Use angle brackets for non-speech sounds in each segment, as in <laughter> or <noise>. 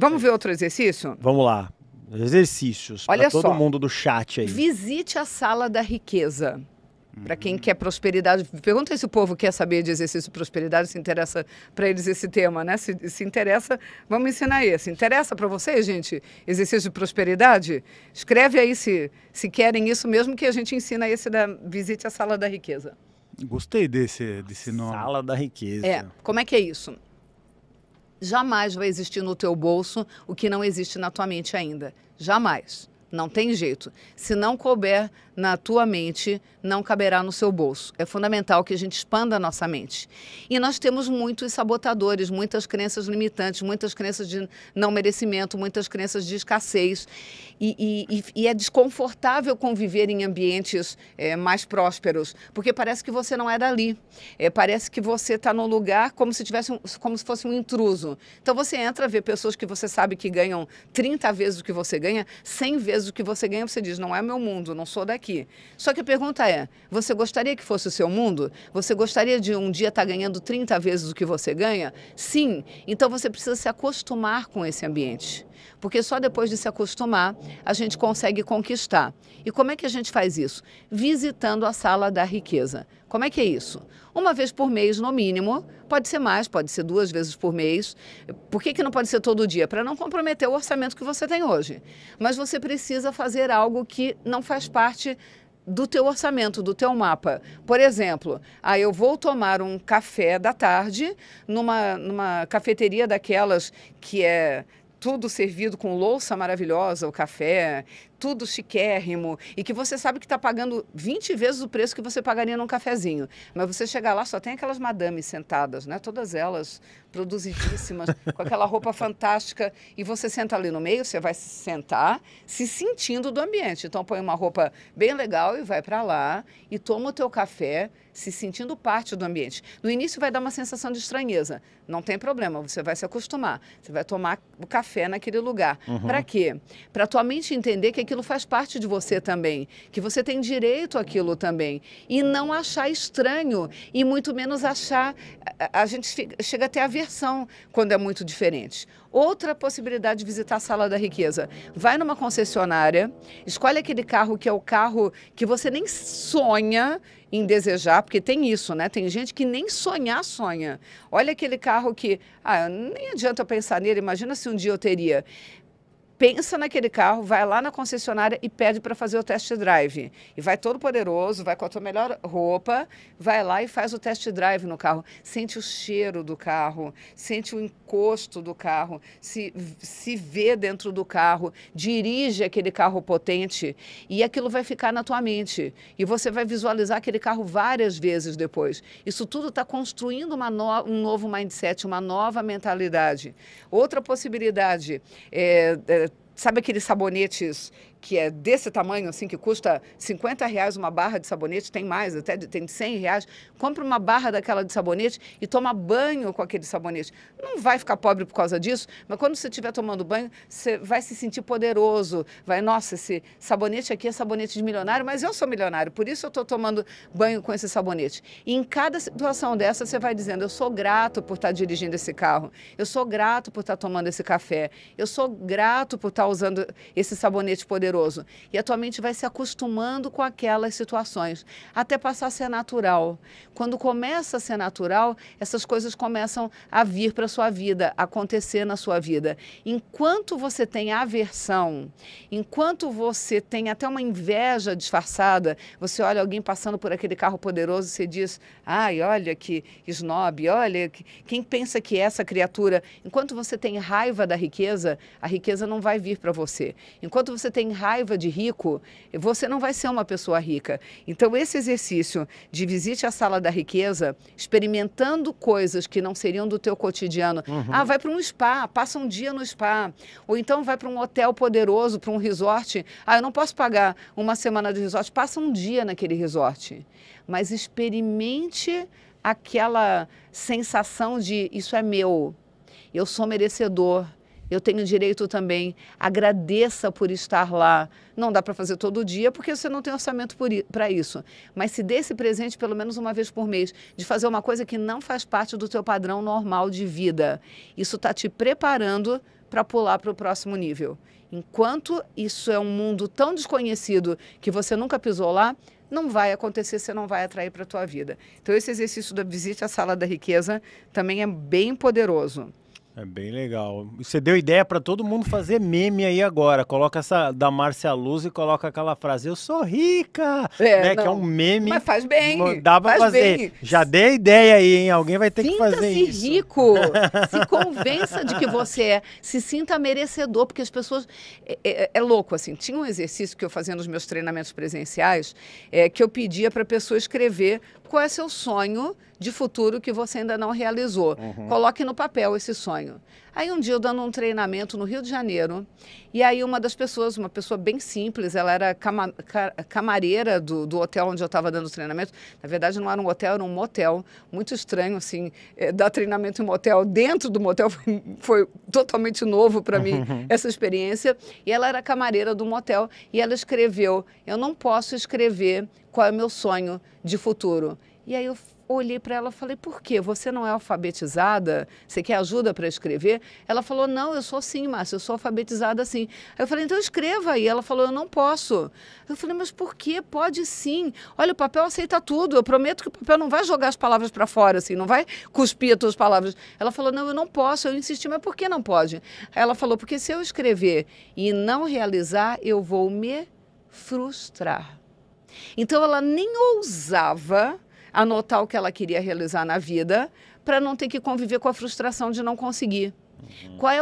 Vamos ver outro exercício? Vamos lá. Exercícios. Olha todo só. mundo do chat aí. Visite a sala da riqueza. Para hum. quem quer prosperidade, pergunta se o povo quer saber de exercício de prosperidade, se interessa para eles esse tema, né? Se, se interessa, vamos ensinar esse. Interessa para vocês, gente, exercício de prosperidade? Escreve aí se, se querem isso mesmo que a gente ensina esse da Visite a Sala da Riqueza. Gostei desse, desse nome. Sala da Riqueza. É, como é que é isso? jamais vai existir no teu bolso o que não existe na tua mente ainda. Jamais. Não tem jeito. Se não couber na tua mente, não caberá no seu bolso. É fundamental que a gente expanda a nossa mente. E nós temos muitos sabotadores, muitas crenças limitantes, muitas crenças de não merecimento, muitas crenças de escassez. E, e, e é desconfortável conviver em ambientes é, mais prósperos, porque parece que você não é dali. É, parece que você está no lugar como se, tivesse um, como se fosse um intruso. Então você entra, ver pessoas que você sabe que ganham 30 vezes o que você ganha, 100 vezes vezes o que você ganha, você diz, não é meu mundo, não sou daqui. Só que a pergunta é, você gostaria que fosse o seu mundo? Você gostaria de um dia estar tá ganhando 30 vezes o que você ganha? Sim. Então você precisa se acostumar com esse ambiente. Porque só depois de se acostumar a gente consegue conquistar. E como é que a gente faz isso? Visitando a sala da riqueza. Como é que é isso? Uma vez por mês, no mínimo, pode ser mais, pode ser duas vezes por mês. Por que, que não pode ser todo dia? Para não comprometer o orçamento que você tem hoje. Mas você precisa fazer algo que não faz parte do teu orçamento, do teu mapa. Por exemplo, ah, eu vou tomar um café da tarde numa, numa cafeteria daquelas que é tudo servido com louça maravilhosa, o café, tudo chiquérrimo e que você sabe que está pagando 20 vezes o preço que você pagaria num cafezinho. Mas você chega lá, só tem aquelas madames sentadas, né? Todas elas produzidíssimas, <laughs> com aquela roupa fantástica. E você senta ali no meio, você vai se sentar se sentindo do ambiente. Então põe uma roupa bem legal e vai para lá e toma o teu café se sentindo parte do ambiente. No início vai dar uma sensação de estranheza. Não tem problema, você vai se acostumar. Você vai tomar o café naquele lugar. Uhum. Para quê? Para tua mente entender que aquilo faz parte de você também, que você tem direito àquilo também. E não achar estranho, e muito menos achar. A, gente fica, chega até aversão quando é muito diferente. Outra possibilidade de visitar a Sala da Riqueza. Vai numa concessionária, escolhe aquele carro que é o carro que você nem sonha em desejar, porque tem isso, né? Tem gente que nem sonhar sonha. Olha aquele carro que, ah, nem adianta eu pensar nele, imagina se um dia eu teria pensa naquele carro, vai lá na concessionária e pede para fazer o test drive. E vai todo poderoso, vai com a tua melhor roupa, vai lá e faz o test drive no carro. Sente o cheiro do carro, sente o encosto do carro, se, se vê dentro do carro, dirige aquele carro potente e aquilo vai ficar na tua mente. E você vai visualizar aquele carro várias vezes depois. Isso tudo está construindo no, um novo mindset, uma nova mentalidade. Outra possibilidade é, é sabe aqueles sabonetes que é desse tamanho, assim, que custa 50 reais uma barra de sabonete, tem mais, até tem 100 reais, compra uma barra daquela de sabonete e toma banho com aquele sabonete. Não vai ficar pobre por causa disso, mas quando você estiver tomando banho, você vai se sentir poderoso, vai, nossa, esse sabonete aqui é sabonete de milionário, mas eu sou milionário, por isso eu estou tomando banho com esse sabonete. E em cada situação dessa, você vai dizendo, eu sou grato por estar tá dirigindo esse carro, eu sou grato por estar tá tomando esse café, eu sou grato por estar tá usando esse sabonete poderoso, poderoso. E a tua mente vai se acostumando com aquelas situações, até passar a ser natural. Quando começa a ser natural, essas coisas começam a vir para a sua vida, acontecer na sua vida. Enquanto você tem aversão, enquanto você tem até uma inveja disfarçada, você olha alguém passando por aquele carro poderoso e você diz: ai, olha que snob, olha, que quem pensa que é essa criatura? Enquanto você tem raiva da riqueza, a riqueza não vai vir para você. Enquanto você tem raiva de rico, você não vai ser uma pessoa rica. Então, esse exercício de visite a sala da riqueza, experimentando coisas que não seriam do teu cotidiano. Uhum. Ah, vai para um spa, passa um dia no spa. Ou então vai para um hotel poderoso, para um resort. Ah, eu não posso pagar uma semana de resort, passa um dia naquele resort. Mas experimente aquela sensação de isso é meu, eu sou merecedor, eu tenho direito também, agradeça por estar lá. Não dá para fazer todo dia porque você não tem orçamento para isso. Mas se dê esse presente pelo menos uma vez por mês, de fazer uma coisa que não faz parte do teu padrão normal de vida. Isso está te preparando para pular para o próximo nível. Enquanto isso é um mundo tão desconhecido que você nunca pisou lá, não vai acontecer, você não vai atrair para a tua vida. Então esse exercício da visita à sala da riqueza também é bem poderoso. É bem legal. Você deu ideia para todo mundo fazer meme aí agora. Coloca essa da Márcia Luz e coloca aquela frase: Eu sou rica! É, né? Que é um meme. Mas faz bem. Dá pra faz fazer. Bem. Já a ideia aí, hein? Alguém vai ter sinta que fazer isso. Sinta-se rico. <laughs> se convença de que você é. Se sinta merecedor, porque as pessoas. É, é, é, louco, assim. Tinha um exercício que eu fazia nos meus treinamentos presenciais é, que eu pedia para a pessoa escrever qual é seu sonho de futuro que você ainda não realizou. Uhum. Coloque no papel esse sonho. Aí um dia eu dando um treinamento no Rio de Janeiro, e aí uma das pessoas, uma pessoa bem simples, ela era cama, ca, camareira do, do, hotel onde eu estava dando treinamento. Na verdade não era um hotel, era um motel. Muito estranho, assim, é, dar treinamento em motel dentro do motel foi, foi totalmente novo para mim, <laughs> essa experiência. E ela era camareira do motel e ela escreveu, eu não posso escrever qual é o meu sonho de futuro. E aí eu olhei para ela e falei: por quê? Você não é alfabetizada? Você quer ajuda para escrever? Ela falou: não, eu sou sim, Márcia, eu sou alfabetizada sim. Aí eu falei: então escreva aí. Ela falou: eu não posso. Eu falei: mas por quê? Pode sim. Olha, o papel aceita tudo. Eu prometo que o papel não vai jogar as palavras para fora, assim, não vai cuspir as tuas palavras. Ela falou: não, eu não posso. Eu insisti: mas por que não pode? Ela falou: porque se eu escrever e não realizar, eu vou me frustrar. Então ela nem ousava anotar o que ela queria realizar na vida, para não ter que conviver com a frustração de não conseguir. Uhum. Qual é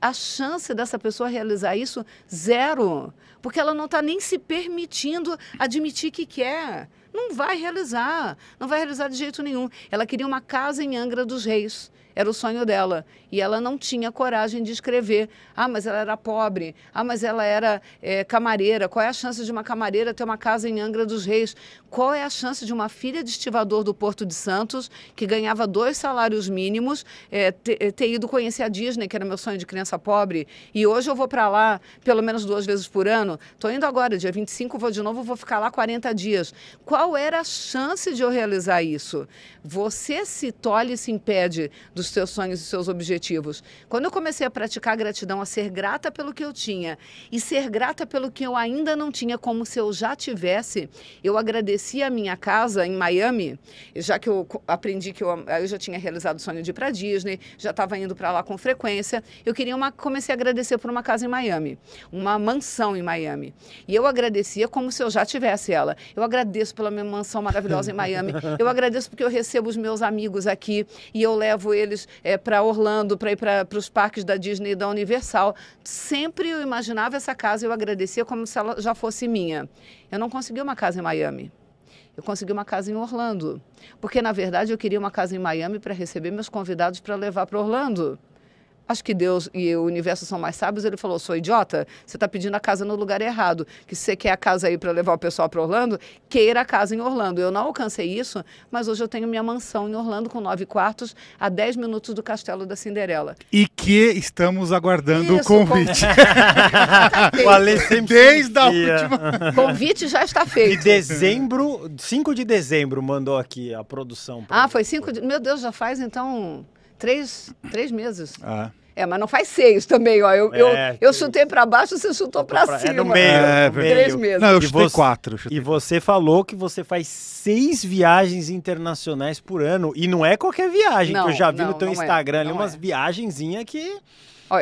a chance dessa pessoa realizar isso? Zero. Porque ela não está nem se permitindo admitir que quer. Não vai realizar. Não vai realizar de jeito nenhum. Ela queria uma casa em Angra dos Reis. Era o sonho dela. E ela não tinha coragem de escrever. Ah, mas ela era pobre. Ah, mas ela era é, camareira. Qual é a chance de uma camareira ter uma casa em Angra dos Reis? Qual é a chance de uma filha de estivador do Porto de Santos, que ganhava dois salários mínimos, é, eh, ter, eh, ter ido conhecer a Disney, que era meu sonho de criança pobre? E hoje eu vou para lá pelo menos duas vezes por ano. Estou indo agora, dia 25, vou de novo, vou ficar lá 40 dias. Qual era a chance de eu realizar isso? Você se tolhe e se impede dos os seus sonhos e seus objetivos. Quando eu comecei a praticar gratidão, a ser grata pelo que eu tinha e ser grata pelo que eu ainda não tinha, como se eu já tivesse, eu agradeci a minha casa em Miami, já que eu aprendi que eu, eu já tinha realizado o sonho de ir para Disney, já estava indo para lá com frequência. Eu queria uma, comecei a agradecer por uma casa em Miami, uma mansão em Miami. E eu agradecia como se eu já tivesse ela. Eu agradeço pela minha mansão maravilhosa em Miami. Eu agradeço porque eu recebo os meus amigos aqui e eu levo eles viagens é, para Orlando, para ir para os parques da Disney e da Universal. Sempre eu imaginava essa casa e eu agradecia como se ela já fosse minha. Eu não consegui uma casa em Miami. Eu consegui uma casa em Orlando, porque na verdade eu queria uma casa em Miami para receber meus convidados para levar para Orlando acho que Deus e o universo são mais sábios, ele falou: sou idiota, você está pedindo a casa no lugar errado. Que se você quer a casa aí para levar o pessoal para Orlando, queira a casa em Orlando. Eu não alcancei isso, mas hoje eu tenho minha mansão em Orlando com nove quartos, a dez minutos do Castelo da Cinderela. E que estamos aguardando isso, <laughs> tá <laughs> o convite. Com... <laughs> Desde a última. convite já está feito. Em dezembro, 5 de dezembro, mandou aqui a produção. Ah, foi 5 de. Meu Deus, já faz então três, três meses. Ah. É, mas não faz seis também, ó. Eu, é, eu, eu chutei para baixo, você chutou para pra... cima. É no meio. É, no meio. Três meses. Não, eu chutei você, quatro. Chutei. E você falou que você faz seis viagens internacionais por ano. E não é qualquer viagem, não, que eu já vi não, no teu é, Instagram é, ali umas é. viagenzinhas que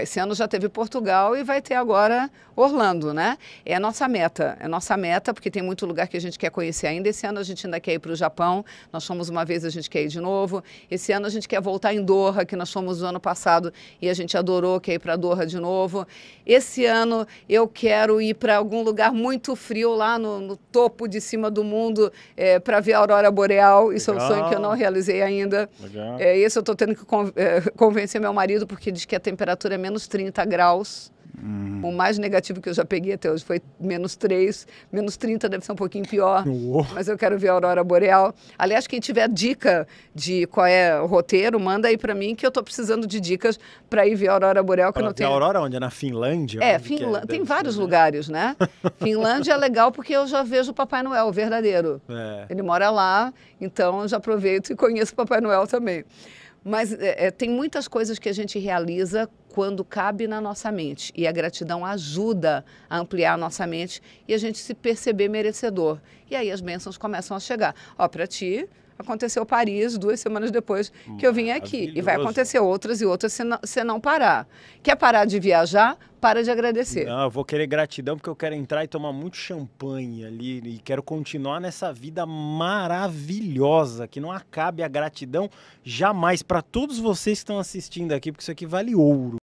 esse ano já teve Portugal e vai ter agora Orlando, né? É a nossa meta, é a nossa meta, porque tem muito lugar que a gente quer conhecer ainda. Esse ano a gente ainda quer ir para o Japão, nós fomos uma vez, a gente quer ir de novo. Esse ano a gente quer voltar em Doha, que nós fomos no ano passado e a gente adorou, quer ir para Doha de novo. Esse ano eu quero ir para algum lugar muito frio lá no, no topo de cima do mundo é, para ver a aurora boreal. Isso Legal. é um sonho que eu não realizei ainda. Legal. É, esse eu estou tendo que é, convencer meu marido, porque diz que a temperatura é menos 30 graus. Hum. O mais negativo que eu já peguei até hoje foi menos 3. Menos 30 deve ser um pouquinho pior. <laughs> Mas eu quero ver a Aurora Boreal. Aliás, quem tiver dica de qual é o roteiro, manda aí para mim que eu tô precisando de dicas para ir ver a Aurora Boreal. Que pra não tem... A Aurora onde? É na Finlândia? É, Finla... é? tem vários ser, né? lugares, né? <laughs> Finlândia é legal porque eu já vejo o Papai Noel, o verdadeiro. É. Ele mora lá, então eu já aproveito e conheço o Papai Noel também. Mas é, é, tem muitas coisas que a gente realiza quando cabe na nossa mente. E a gratidão ajuda a ampliar a nossa mente e a gente se perceber merecedor. E aí as bênçãos começam a chegar. Ó, para ti, aconteceu Paris duas semanas depois que eu vim aqui. E vai acontecer outras e outras se não, se não parar. Quer parar de viajar? Para de agradecer. Não, eu vou querer gratidão porque eu quero entrar e tomar muito champanhe ali e quero continuar nessa vida maravilhosa que não acabe a gratidão jamais para todos vocês que estão assistindo aqui, porque isso aqui vale ouro.